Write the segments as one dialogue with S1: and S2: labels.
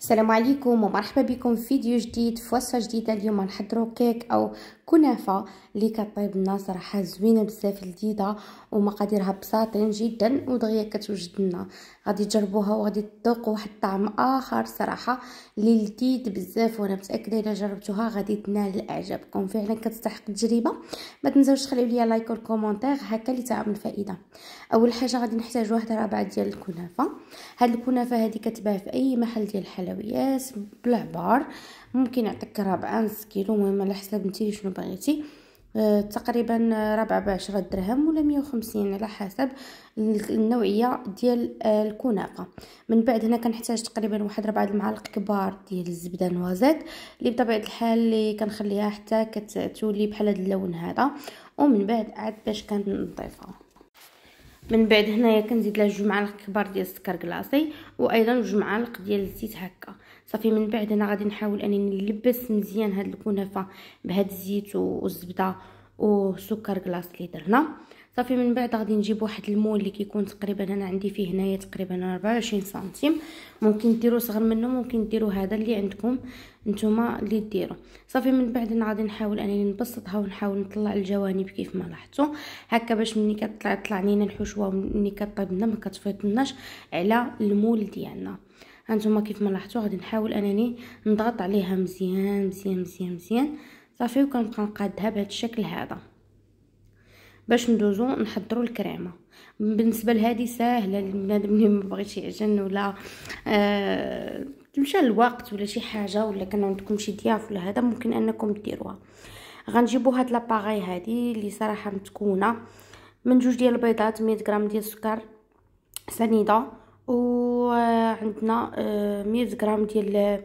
S1: السلام عليكم ومرحبا بكم في فيديو جديد في وصفه جديده اليوم نحضروا كيك او كنافه اللي كطيب لنا صراحه زوينه بزاف لذيذه ومقاديرها بساطين جدا ودغيا كتوجد لنا غادي تجربوها وغادي تذوقوا واحد الطعم اخر صراحه اللي لذيذ بزاف وانا متاكده الا جربتوها غادي تنال اعجابكم فعلا كتستحق التجربه ما تنساوش تخليو ليا لايك والكومونتير هكا اللي تعم الفائده اول حاجه غادي نحتاج واحد رابعه ديال الكنافه هاد الكنافه هذه كتباع في اي محل ديال الحلويات بالعبار ممكن نعطيك ربع نص كيلو المهم على حساب نتي شنو بغيتي أه تقريبا ربعة بعشرة درهم ولا مية وخمسين على حسب النوعية ديال آه، الكنافة من بعد هنا كنحتاج تقريبا واحد ربعة المعالق كبار ديال الزبدة نوازيت اللي بطبيعة الحال اللي كنخليها حتى كتولي بحال هاد اللون هذا ومن بعد عاد باش كنضيفها من بعد هنايا كنزيد لها جوج معالق كبار ديال السكر كلاصي وايضا جوج معالق ديال الزيت هكا صافي من بعد انا غادي نحاول انني نلبس مزيان هاد الكنافه بهاد الزيت والزبده وسكر كلاص اللي درنا صافي من بعد غادي نجيب واحد المول اللي كيكون تقريبا انا عندي فيه هنايا تقريبا 24 سنتيم ممكن ديروا صغر منه ممكن ديروا هذا اللي عندكم نتوما اللي ديروا صافي من بعد انا غادي نحاول انني نبسطها ونحاول نطلع الجوانب كيف ما لاحظتوا هكا باش ملي كتطلع طلع لينا الحشوه ومني كطيب لنا ما كتفيطناش على المول ديالنا هانتوما كيف ما لاحظتوا غادي نحاول انني نضغط عليها مزيان مزيان مزيان مزيان صافي وكنبقى نقادها بهذا الشكل هذا باش ندوزو نحضروا الكريمه بالنسبه لهذه ساهله البنادم اللي ما بغيتش يعجن ولا آه الوقت ولا شي حاجه ولا كان عندكم شي ضياف ولا هذا ممكن انكم ديروها غنجيبو هاد لاباغاي هادي اللي صراحه متكونه من جوج ديال البيضات 100 غرام ديال السكر سنيده وعندنا آه، مية غرام ديال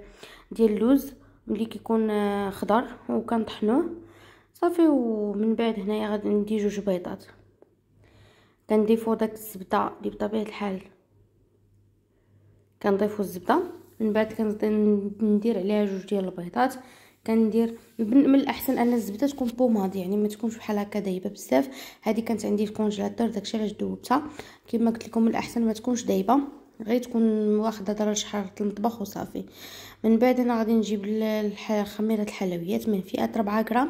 S1: ديال اللوز ملي كيكون آه، خضر وكنطحنوه صافي ومن بعد هنايا غادي ندي جوج بيضات كنضيفو داك الزبده اللي بطبيعه الحال كنضيفو الزبده من بعد كندير عليها جوج ديال البيضات كندير من الاحسن ان الزبده تكون بوماد يعني ما تكونش بحال هكا دايبه بزاف هذه كانت عندي في الكونجيلاتور داكشي علاش ذوبتها كما قلت لكم من الاحسن ما تكونش دايبه غير تكون واخده درجه حراره المطبخ وصافي من بعد انا غادي نجيب خميره الحلويات من فئه 4 غرام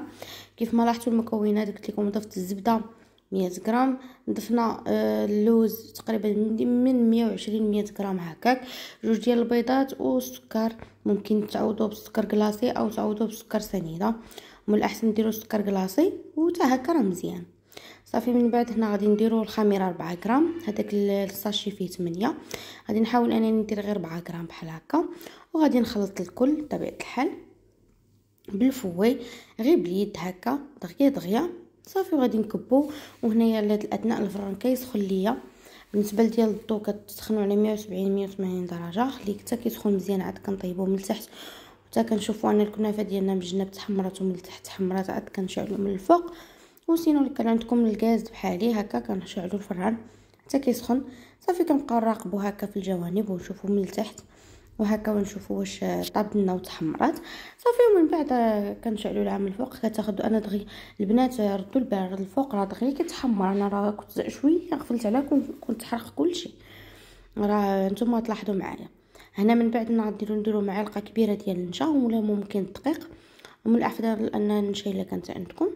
S1: كيف ما لاحظتوا المكونات قلت لكم ضفت الزبده مية غرام ضفنا آه، اللوز تقريبا من مية وعشرين مية غرام هكاك جوج ديال البيضات والسكر ممكن تعوضوه بالسكر كلاصي او تعوضوه بالسكر سنيده من الاحسن ديرو السكر كلاصي وتا هكا راه مزيان صافي من بعد هنا غادي نديرو الخميره 4 غرام هذاك الساشي فيه 8 غادي نحاول انني ندير غير 4 غرام بحال هكا وغادي نخلط الكل بطبيعه الحال بالفوي غير باليد هكا دغيا دغيا صافي وغادي نكبو وهنايا الاثناء الفران كيسخن ليا بالنسبه ديال الضو كتسخنوا على 170 180 درجه خليه حتى كيسخن مزيان عاد كنطيبوه من التحت حتى كنشوفوا ان الكنافه ديالنا مجنب تحمرات ومن التحت تحمرات عاد كنشعلو من الفوق وسينو اللي كان عندكم الغاز بحالي هكا كنشعلو الفران حتى كيسخن صافي كنبقاو نراقبو هكا في الجوانب ونشوفو من التحت وهكا ونشوفوا واش طاب لنا وتحمرات صافي ومن بعد كنشعلوا العام من الفوق كتاخذوا انا دغيا البنات ردوا البارد الفوق راه دغيا كتحمر انا راه كنت شويه غفلت عليها كنت حرق كلشي راه نتوما تلاحظوا معايا هنا من بعد نديروا نديروا معلقه كبيره ديال النشا ولا ممكن الدقيق ومن الافضل ان النشا الا كانت عندكم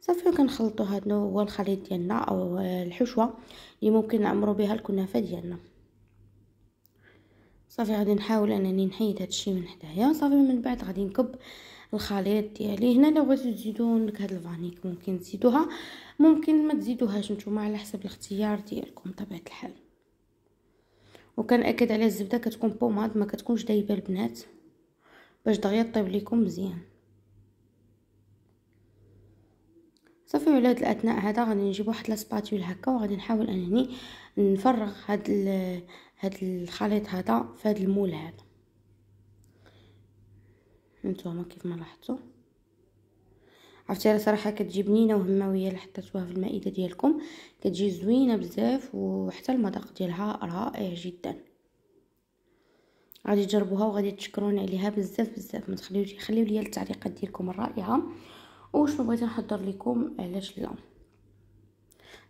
S1: صافي كنخلطوا هذا هو الخليط ديالنا او الحشوه اللي ممكن نعمروا بها الكنافه ديالنا صافي غادي نحاول انني نحيد هادشي من حدايا صافي من بعد غادي نكب الخليط ديالي هنا لو بغيتو تزيدو نكهه الفانيك ممكن تزيدوها ممكن ما تزيدوهاش نتوما على حسب الاختيار ديالكم بطبيعه الحال وكنأكد على الزبده كتكون بوماد ما كتكونش دايبه البنات باش دغيا طيب ليكم مزيان صافي ولاد الاثناء هذا غادي نجيب واحد لاسباتول هكا وغادي نحاول انني نفرغ هاد هاد الخليط هذا في هاد المول هذا نتوما كيف ما لاحظتوا عرفتي راه صراحه كتجي بنينه وهماويه اللي حطيتوها في المائده ديالكم كتجي زوينه بزاف وحتى المذاق ديالها رائع جدا غادي تجربوها وغادي تشكروني عليها بزاف بزاف ما تخليوش خليو ليا التعليقات ديالكم الرائعه وشنو بغيت نحضر لكم علاش لا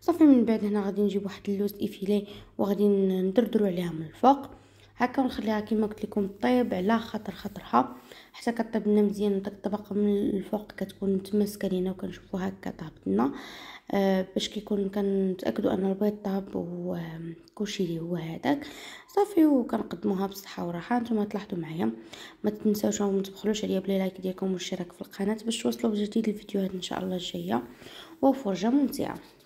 S1: صافي من بعد هنا غادي نجيب واحد اللوز افيلي وغادي ندردرو عليها من الفوق هكا ونخليها كيما قلت لكم طيب على خاطر خاطرها حتى كطيب لنا مزيان داك الطبقه من الفوق كتكون متماسكه لينا وكنشوفو هكا طابت لنا آه باش كيكون كنتاكدوا ان البيض طاب وكلشي آه، اللي هو هذاك صافي وكنقدموها بالصحه والراحه نتوما تلاحظوا معايا ما تنساوش ما تبخلوش عليا بلي لايك ديالكم والاشتراك في القناه باش توصلوا بجديد الفيديوهات ان شاء الله الجايه وفرجه ممتعه